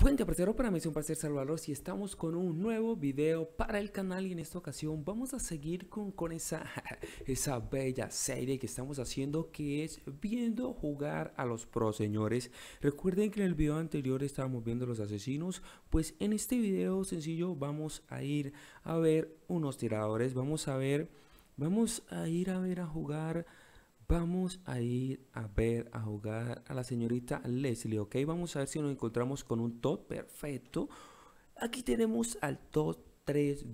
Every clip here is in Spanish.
Puente parcero para mí es un placer saludarlos y estamos con un nuevo video para el canal y en esta ocasión vamos a seguir con, con esa, esa bella serie que estamos haciendo que es viendo jugar a los pro señores recuerden que en el video anterior estábamos viendo los asesinos pues en este video sencillo vamos a ir a ver unos tiradores vamos a ver vamos a ir a ver a jugar Vamos a ir a ver, a jugar a la señorita Leslie, ¿ok? Vamos a ver si nos encontramos con un top perfecto. Aquí tenemos al top 3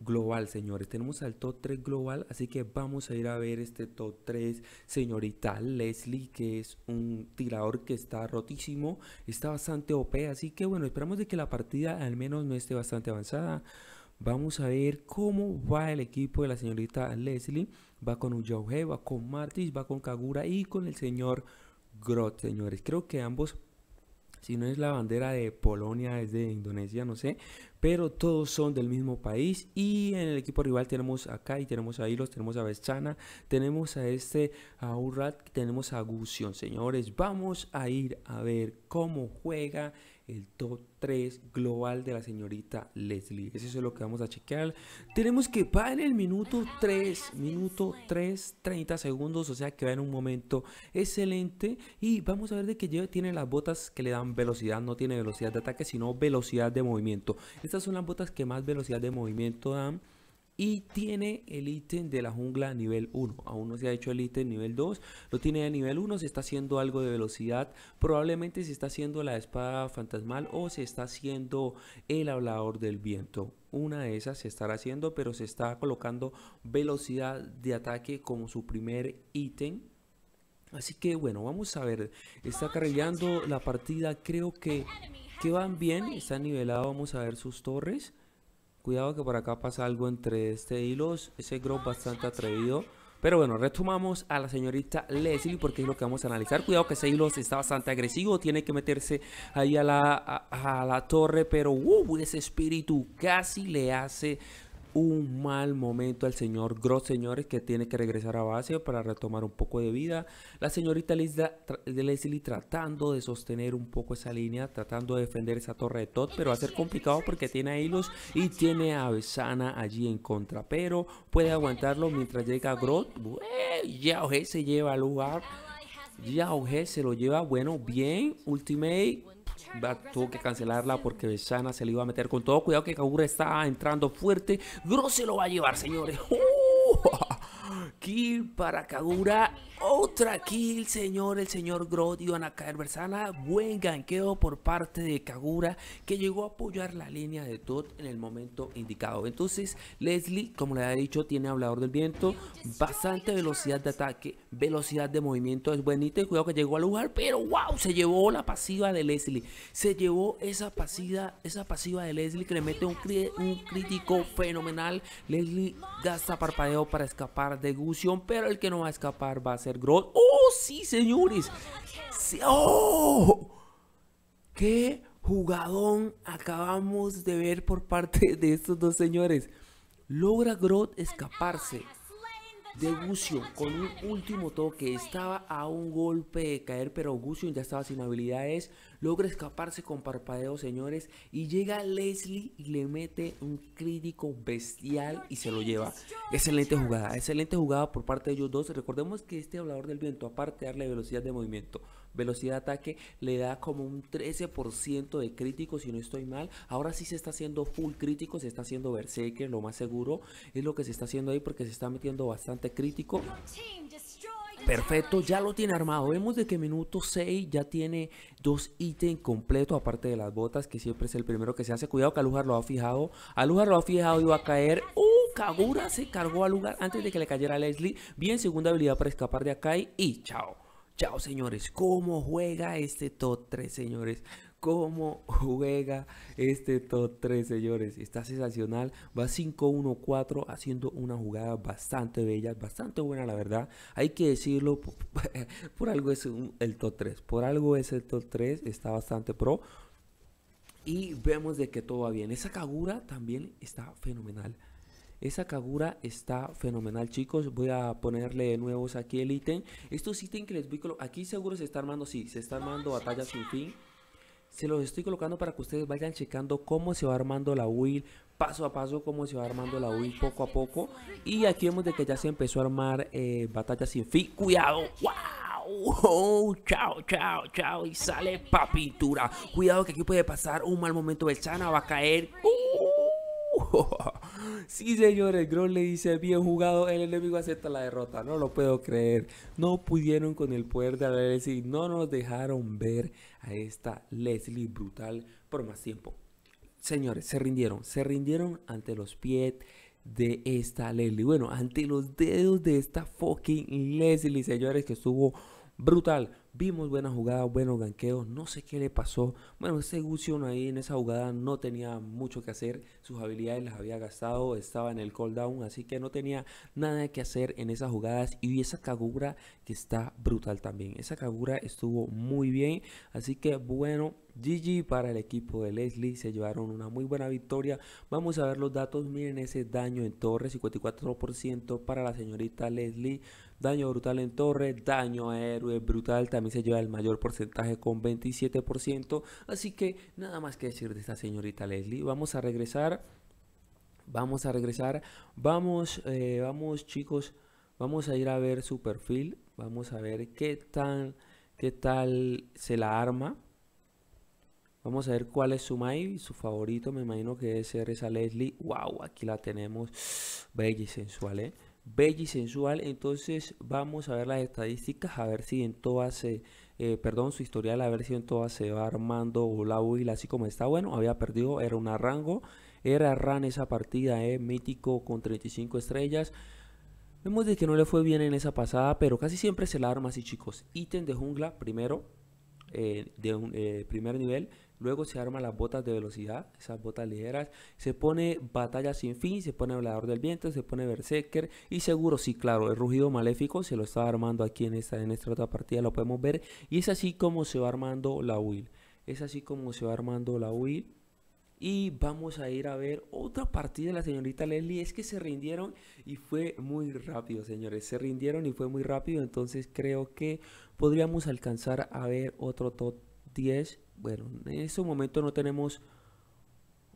global, señores. Tenemos al top 3 global, así que vamos a ir a ver este top 3, señorita Leslie, que es un tirador que está rotísimo, está bastante OP, así que bueno, esperamos de que la partida al menos no esté bastante avanzada. Vamos a ver cómo va el equipo de la señorita Leslie. Va con Uyauhe, va con Martis, va con Kagura y con el señor Grot, señores. Creo que ambos, si no es la bandera de Polonia, es de Indonesia, no sé. Pero todos son del mismo país. Y en el equipo rival tenemos acá y tenemos a los tenemos a Vestana tenemos a este, a Urrat, tenemos a Gusion, señores. Vamos a ir a ver cómo juega el top 3 global de la señorita Leslie. Eso es lo que vamos a chequear. Tenemos que va en el minuto 3, minuto 3, 30 segundos, o sea que va en un momento excelente. Y vamos a ver de que lleva, tiene las botas que le dan velocidad, no tiene velocidad de ataque, sino velocidad de movimiento. Estas son las botas que más velocidad de movimiento dan y tiene el ítem de la jungla nivel 1. Aún no se ha hecho el ítem nivel 2, lo tiene a nivel 1, se está haciendo algo de velocidad, probablemente se está haciendo la espada fantasmal o se está haciendo el hablador del viento. Una de esas se estará haciendo, pero se está colocando velocidad de ataque como su primer ítem. Así que bueno, vamos a ver, está carrillando la partida, creo que, que van bien, está nivelado, vamos a ver sus torres. Cuidado que por acá pasa algo entre este Hilos, Ese growth bastante atrevido. Pero bueno, retomamos a la señorita Leslie porque es lo que vamos a analizar. Cuidado que ese hilos está bastante agresivo. Tiene que meterse ahí a la, a la torre. Pero uh, ese espíritu casi le hace un mal momento al señor Gross, señores, que tiene que regresar a base para retomar un poco de vida. La señorita Leslie tratando de sostener un poco esa línea, tratando de defender esa torre de Todd, pero va a ser complicado porque tiene a Hilos y tiene a Besana allí en contra, pero puede aguantarlo mientras llega Gross. Yao se lleva al lugar. Yao se lo lleva, bueno, bien. Ultimate tuvo que cancelarla porque Besana se le iba a meter con todo. Cuidado que Kagura está entrando fuerte. se lo va a llevar, señores. ¡Oh! Kill para Kagura. Otra kill, señor. El señor van a caer Versana, Buen ganqueo por parte de Kagura que llegó a apoyar la línea de Todd en el momento indicado. Entonces, Leslie, como le había dicho, tiene hablador del viento. Bastante velocidad de ataque, velocidad de movimiento. Es buenito y cuidado que llegó al lugar. Pero wow, se llevó la pasiva de Leslie. Se llevó esa pasiva, esa pasiva de Leslie que le mete un, un crítico fenomenal. Leslie gasta parpadeo para escapar de Gus pero el que no va a escapar va a ser Groth. ¡Oh, sí, señores! ¡Oh! ¡Qué jugadón acabamos de ver por parte de estos dos señores! Logra Groth escaparse de Gusion con un último toque. Estaba a un golpe de caer, pero Gusion ya estaba sin habilidades logra escaparse con parpadeo, señores, y llega Leslie y le mete un crítico bestial y se lo lleva. Excelente jugada, excelente jugada por parte de ellos dos. Recordemos que este hablador del viento, aparte de darle velocidad de movimiento, velocidad de ataque, le da como un 13% de crítico, si no estoy mal. Ahora sí se está haciendo full crítico, se está haciendo Berserker, lo más seguro es lo que se está haciendo ahí porque se está metiendo bastante crítico. Perfecto, ya lo tiene armado. Vemos de que minuto 6 ya tiene dos ítems completos, aparte de las botas, que siempre es el primero que se hace. Cuidado que Alujar lo ha fijado. Alujar lo ha fijado y va a caer. ¡Uh! Kagura se cargó al lugar antes de que le cayera a Leslie. Bien, segunda habilidad para escapar de acá y, chao. Chao, señores. ¿Cómo juega este top 3, señores? cómo juega este top 3, señores. Está sensacional. Va 5-1-4 haciendo una jugada bastante bella, bastante buena, la verdad. Hay que decirlo, por, algo es el top 3. Por algo es el top 3, está bastante pro. Y vemos de que todo va bien. Esa Kagura también está fenomenal. Esa Kagura está fenomenal, chicos. Voy a ponerle de nuevos aquí el ítem. Estos ítems que les voy Aquí seguro se está armando, sí, se está armando batalla sin fin se los estoy colocando para que ustedes vayan checando cómo se va armando la wheel, paso a paso cómo se va armando la wheel poco a poco. Y aquí vemos de que ya se empezó a armar eh, batalla sin fin. ¡Cuidado! ¡Wow! chao, chao, chao. Y sale papitura, Cuidado que aquí puede pasar un mal momento. sana va a caer. Uh. Sí, señores, Gron le dice, bien jugado, el enemigo acepta la derrota, no lo puedo creer. No pudieron con el poder de la Leslie, no nos dejaron ver a esta Leslie brutal por más tiempo. Señores, se rindieron, se rindieron ante los pies de esta Leslie. Bueno, ante los dedos de esta fucking Leslie, señores, que estuvo brutal. Vimos buenas jugadas, buenos ganqueos, no sé qué le pasó. Bueno, ese Gusion ahí en esa jugada no tenía mucho que hacer, sus habilidades las había gastado, estaba en el cooldown, así que no tenía nada que hacer en esas jugadas. Y esa Kagura que está brutal también, esa Kagura estuvo muy bien, así que bueno, GG para el equipo de Leslie, se llevaron una muy buena victoria. Vamos a ver los datos, miren ese daño en torre, 54% para la señorita Leslie, daño brutal en torre, daño a héroe brutal, también se lleva el mayor porcentaje con 27%. Así que nada más que decir de esta señorita Leslie, vamos a regresar, vamos a regresar, vamos, eh, vamos chicos, vamos a ir a ver su perfil, vamos a ver qué tal, ¿Qué tal se la arma? Vamos a ver cuál es su mail. Su favorito, me imagino que es ser esa Leslie. ¡Wow! Aquí la tenemos. Bella y sensual, ¿eh? Bella sensual. Entonces, vamos a ver las estadísticas, a ver si en todas se. Eh, perdón, su historial, a ver si en todas se va armando o la huila, así como está. Bueno, había perdido, era un arrango Era ran esa partida, ¿eh? Mítico con 35 estrellas. Vemos de que no le fue bien en esa pasada, pero casi siempre se la arma así, chicos. Ítem de jungla, primero. Eh, de un eh, primer nivel Luego se arman las botas de velocidad, esas botas ligeras. Se pone batalla sin fin, se pone hablador del viento, se pone berserker. Y seguro, sí, claro, el rugido maléfico se lo está armando aquí en esta, en esta otra partida, lo podemos ver. Y es así como se va armando la will. Es así como se va armando la will. Y vamos a ir a ver otra partida de la señorita Leslie. Es que se rindieron y fue muy rápido, señores. Se rindieron y fue muy rápido. Entonces creo que podríamos alcanzar a ver otro top 10. Bueno, en ese momento no tenemos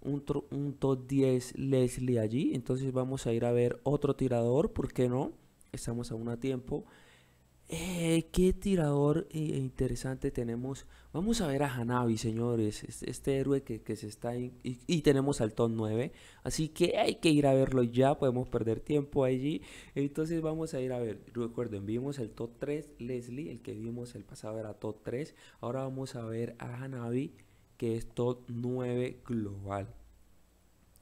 un, un, top 10 Leslie allí. Entonces vamos a ir a ver otro tirador, ¿por qué no? Estamos aún a tiempo. Eh, qué tirador eh, interesante tenemos. Vamos a ver a Hanabi, señores. Este, héroe que, se está. y, tenemos al top 9. Así que hay que ir a verlo ya. Podemos perder tiempo allí. Entonces vamos a ir a ver. Recuerden, vimos el top 3. Leslie, el que vimos el pasado era top 3. Ahora vamos a ver a Hanabi, que es top 9 global.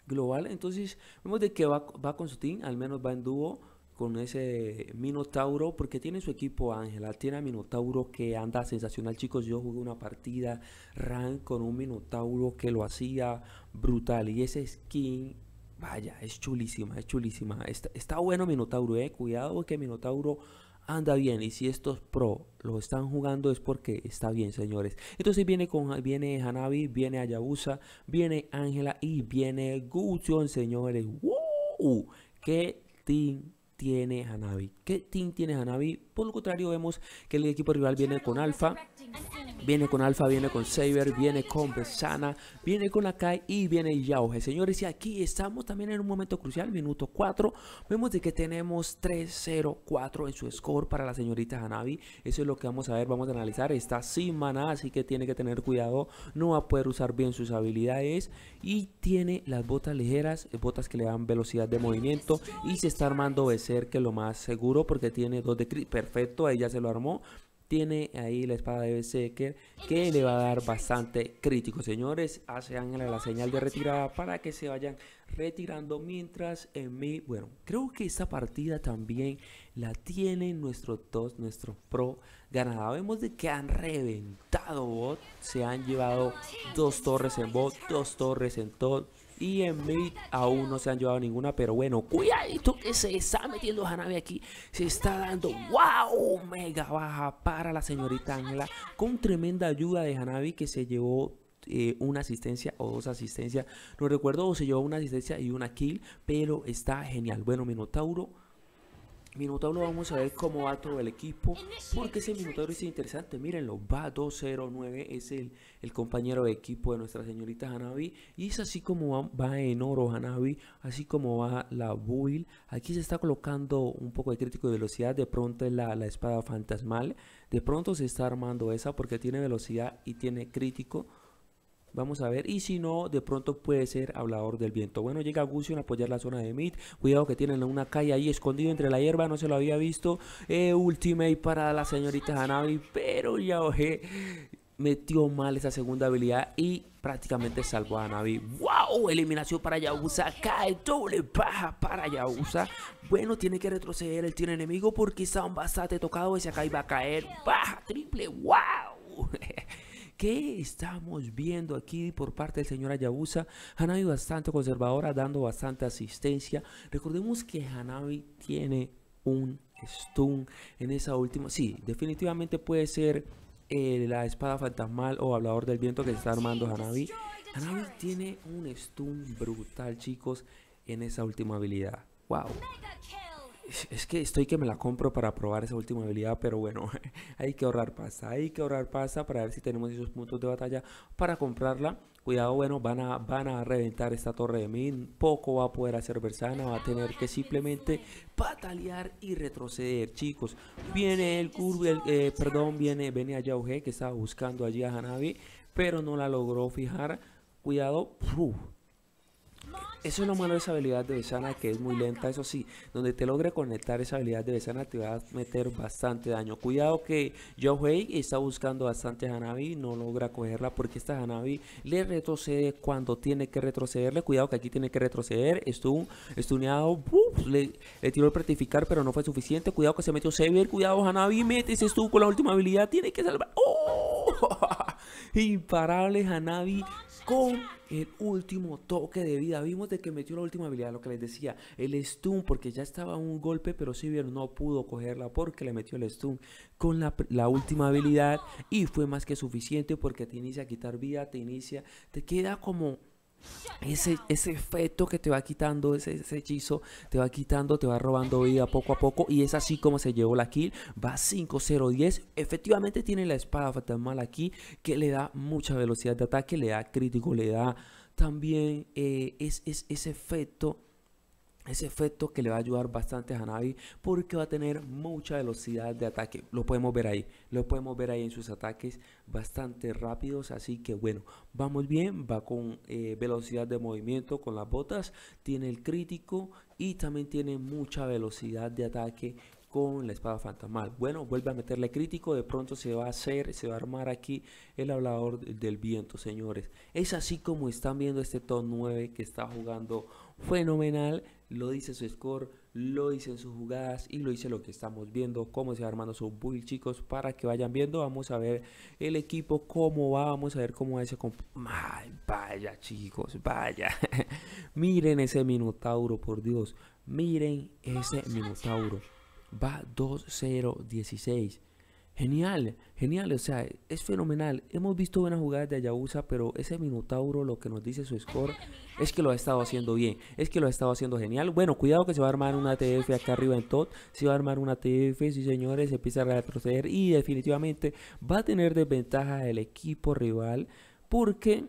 Global, entonces vemos de que va, va con su team. Al menos va en dúo con ese Minotauro, porque tiene su equipo Ángela, tiene a Minotauro que anda sensacional, chicos. Yo jugué una partida rank con un Minotauro que lo hacía brutal. Y ese skin, vaya, es chulísima, es chulísima. Está, bueno Minotauro, eh. Cuidado que Minotauro anda bien. Y si estos pro lo están jugando es porque está bien, señores. Entonces viene con viene Hanabi, viene Ayabusa, viene Ángela y viene Gution, señores. ¡Wow! ¡Qué team tiene Hanabi? ¿Qué team tiene Hanabi por lo contrario, vemos que el equipo rival viene con Alpha. Viene con Alpha, viene con Saber, viene con Besana, viene con Akai y viene Yauge. Señores, y aquí estamos también en un momento crucial, minuto 4. Vemos de que tenemos 3-0-4 en su score para la señorita Hanabi. Eso es lo que vamos a ver, vamos a analizar. Está sin maná, así que tiene que tener cuidado. No va a poder usar bien sus habilidades. Y tiene las botas ligeras, eh, botas que le dan velocidad de movimiento. Y se está armando de ser que lo más seguro porque tiene dos de perfecto, ahí ya se lo armó. Tiene ahí la espada de Berserker que le va a dar bastante crítico. Señores, hacen la señal de retirada para que se vayan retirando. Mientras en mí, bueno, creo que esta partida también la tienen nuestros dos, nuestro pro ganada. Vemos de que han reventado bot. Se han llevado dos torres en bot, dos torres en top y en mid aún no se han llevado ninguna, pero bueno, cuidadito que se está metiendo Hanabi aquí. Se está dando, wow, mega baja para la señorita Ángela. Con tremenda ayuda de Hanabi que se llevó eh, una asistencia o dos asistencias. No recuerdo, o se llevó una asistencia y una kill, pero está genial. Bueno, Minotauro Minuto 1 vamos a ver cómo va todo el equipo, porque ese minuto es interesante, mírenlo, va 209, es el, el, compañero de equipo de nuestra señorita Hanabi, y es así como va, en oro Hanabi, así como va la build, aquí se está colocando un poco de crítico de velocidad, de pronto la, la espada fantasmal, de pronto se está armando esa porque tiene velocidad y tiene crítico, Vamos a ver. Y si no, de pronto puede ser hablador del viento. Bueno, llega Gusion a apoyar la zona de mid. Cuidado que tienen una calle ahí escondido entre la hierba. No se lo había visto. Eh, ultimate para la señorita Hanabi. Pero ya metió mal esa segunda habilidad y prácticamente salvó a Navi. ¡Wow! Eliminación para Yabusa. Cae doble baja para Yabusa. Bueno, tiene que retroceder el tiene enemigo porque está bastante tocado. Ese acá iba a caer. Baja triple. ¡Wow! ¿Qué estamos viendo aquí por parte del señor Ayabusa? Hanabi bastante conservadora, dando bastante asistencia. Recordemos que Hanabi tiene un stun en esa última. Sí, definitivamente puede ser eh, la espada fantasmal o hablador del viento que está armando Hanabi. Hanabi tiene un stun brutal, chicos, en esa última habilidad. ¡Wow! es que estoy que me la compro para probar esa última habilidad, pero bueno, hay que ahorrar pasa hay que ahorrar pasa para ver si tenemos esos puntos de batalla para comprarla. Cuidado, bueno, van a, van a reventar esta torre de min, poco va a poder hacer Versana, va a tener que simplemente patalear y retroceder, chicos. Viene el curve, el, eh, perdón, viene, viene a Yauge que estaba buscando allí a Hanabi, pero no la logró fijar. Cuidado, eso es lo malo de esa habilidad de Besana, que es muy lenta, eso sí. Donde te logre conectar esa habilidad de Besana, te va a meter bastante daño. Cuidado que way está buscando bastante Hanabi, no logra cogerla porque esta Hanabi le retrocede cuando tiene que retrocederle. Cuidado que aquí tiene que retroceder. Estuvo estuneado, le, tiró el pretificar, pero no fue suficiente. Cuidado que se metió Sever, cuidado Hanabi, métese estuvo con la última habilidad, tiene que salvar. ¡Oh! Imparable Hanabi con el último toque de vida. Vimos de que metió la última habilidad, lo que les decía, el stun, porque ya estaba un golpe, pero Sivir no pudo cogerla porque le metió el stun con la, la, última habilidad y fue más que suficiente porque te inicia a quitar vida, te inicia, te queda como ese, ese efecto que te va quitando, ese, hechizo te va quitando, te va robando vida poco a poco. Y es así como se llevó la kill. Va 5-0-10. Efectivamente tiene la espada mal aquí que le da mucha velocidad de ataque, le da crítico, le da también eh, es, ese efecto ese efecto que le va a ayudar bastante a Hanabi porque va a tener mucha velocidad de ataque. Lo podemos ver ahí, lo podemos ver ahí en sus ataques bastante rápidos. Así que bueno, vamos bien, va con eh, velocidad de movimiento con las botas, tiene el crítico y también tiene mucha velocidad de ataque con la espada fantasmal. Bueno, vuelve a meterle crítico, de pronto se va a hacer, se va a armar aquí el hablador del viento, señores. Es así como están viendo este top 9 que está jugando fenomenal lo dice su score, lo en sus jugadas y lo dice lo que estamos viendo, cómo se va armando su build, chicos, para que vayan viendo. Vamos a ver el equipo, cómo va, vamos a ver cómo va ese... vaya, chicos, vaya. Miren ese Minotauro, por Dios. Miren ese Minotauro. Va 2-0-16. Genial, genial, o sea, es fenomenal. Hemos visto buenas jugadas de Ayabusa, pero ese Minotauro lo que nos dice su score es que lo ha estado haciendo bien, es que lo ha estado haciendo genial. Bueno, cuidado que se va a armar una TF acá arriba en Tot, se va a armar una TF, sí señores, se empieza a retroceder y definitivamente va a tener desventaja el equipo rival porque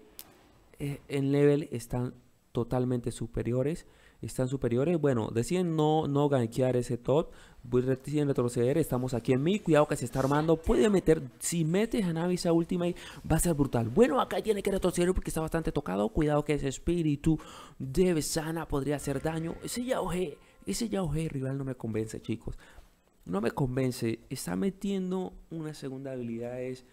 eh, en level están totalmente superiores están superiores, bueno, deciden no, no gankear ese top, deciden retroceder, estamos aquí en mi. cuidado que se está armando, puede meter, si metes a Navi esa última va a ser brutal. Bueno, acá tiene que retroceder porque está bastante tocado, cuidado que ese espíritu de Besana podría hacer daño, ese yaoje, ese yaoje rival no me convence chicos, no me convence, está metiendo una segunda habilidad. Es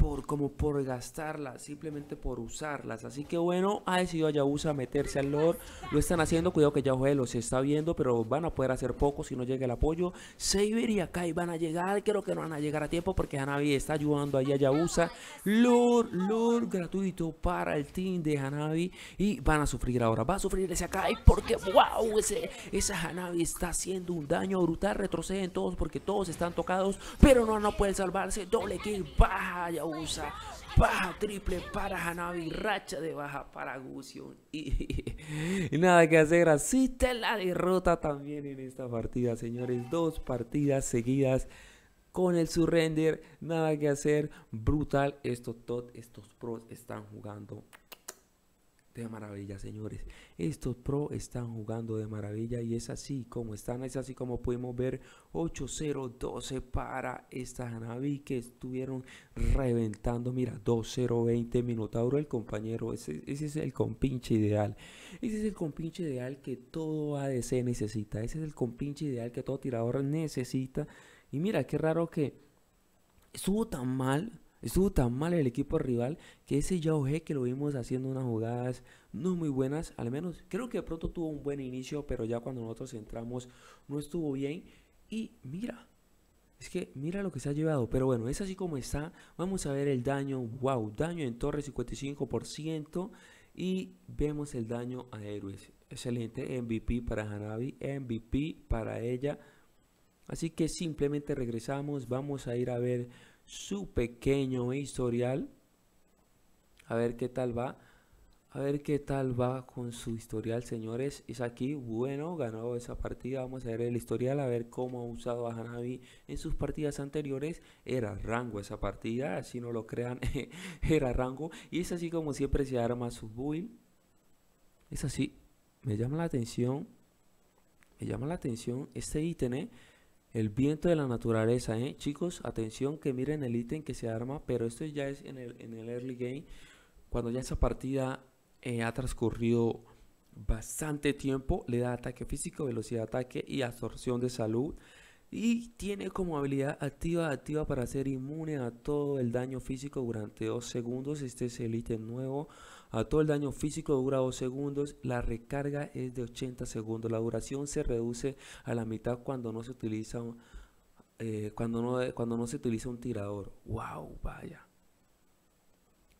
por, como por gastarlas, simplemente por usarlas. Así que bueno, ha decidido Ayabusa meterse al Lord Lo están haciendo, cuidado que Yahoo los está viendo, pero van a poder hacer poco si no llega el apoyo. Saber y Akai van a llegar, creo que no van a llegar a tiempo porque Hanabi está ayudando ahí a Yabusa. Lord Lord gratuito para el team de Hanabi y van a sufrir ahora. Va a sufrir ese Akai porque wow, ese, esa Hanabi está haciendo un daño brutal. Retroceden todos porque todos están tocados, pero no, no pueden salvarse. Doble kill, baja Yabusa usa. Triple para Hanabi, racha de baja para Gusion. Y, nada que hacer, así te la derrota también en esta partida, señores. Dos partidas seguidas con el surrender, nada que hacer. Brutal, estos tot, estos pros están jugando de maravilla, señores. Estos pro están jugando de maravilla y es así como están, es así como podemos ver 8-0-12 para esta Hanabi que estuvieron reventando. Mira, 2-0-20 Minotauro, el compañero, ese, ese, es el compinche ideal. Ese es el compinche ideal que todo ADC necesita, ese es el compinche ideal que todo tirador necesita. Y mira, qué raro que estuvo tan mal Estuvo tan mal el equipo rival que ese Yao que lo vimos haciendo unas jugadas no muy buenas, al menos creo que de pronto tuvo un buen inicio, pero ya cuando nosotros entramos no estuvo bien. Y mira, es que mira lo que se ha llevado, pero bueno, es así como está. Vamos a ver el daño, wow, daño en torre 55% y vemos el daño a héroes. Excelente, MVP para Hanabi, MVP para ella. Así que simplemente regresamos, vamos a ir a ver su pequeño historial. A ver qué tal va. A ver qué tal va con su historial, señores. Es aquí, bueno, ganó esa partida. Vamos a ver el historial, a ver cómo ha usado a Hanabi en sus partidas anteriores. Era rango esa partida, así no lo crean, era rango. Y es así como siempre se arma su build. Es así, me llama la atención. Me llama la atención este ítem, ¿eh? El viento de la naturaleza, ¿eh? Chicos, atención que miren el ítem que se arma, pero esto ya es en el, en el early game, cuando ya esa partida eh, ha transcurrido bastante tiempo, le da ataque físico, velocidad de ataque y absorción de salud. Y tiene como habilidad activa, activa para ser inmune a todo el daño físico durante 2 segundos. Este es el ítem nuevo a todo el daño físico dura 2 segundos, la recarga es de 80 segundos, la duración se reduce a la mitad cuando no se utiliza un, eh, cuando, no, se utiliza un tirador. ¡Wow! Vaya.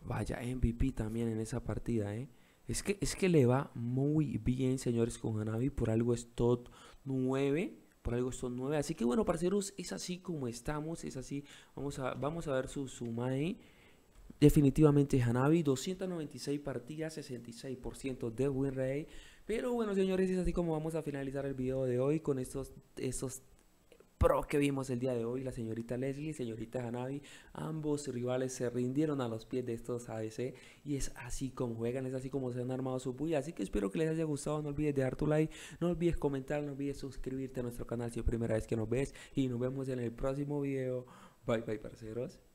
Vaya, MVP también en esa partida, ¿eh? Es que, es que le va muy bien, señores, con Hanabi. Por algo es top 9. Por algo es top 9. Así que bueno, parceros, es así como estamos. Es así. Vamos a, vamos a ver su, suma definitivamente Hanabi, 296 partidas, 66% de win rate. Pero bueno, señores, es así como vamos a finalizar el video de hoy con estos, pros que vimos el día de hoy, la señorita Leslie señorita Hanabi, ambos rivales se rindieron a los pies de estos ADC y es así como juegan, es así como se han armado su puya, así que espero que les haya gustado, no olvides dejar tu like, no olvides comentar, no olvides suscribirte a nuestro canal si es primera vez que nos ves y nos vemos en el próximo video, bye bye parceros.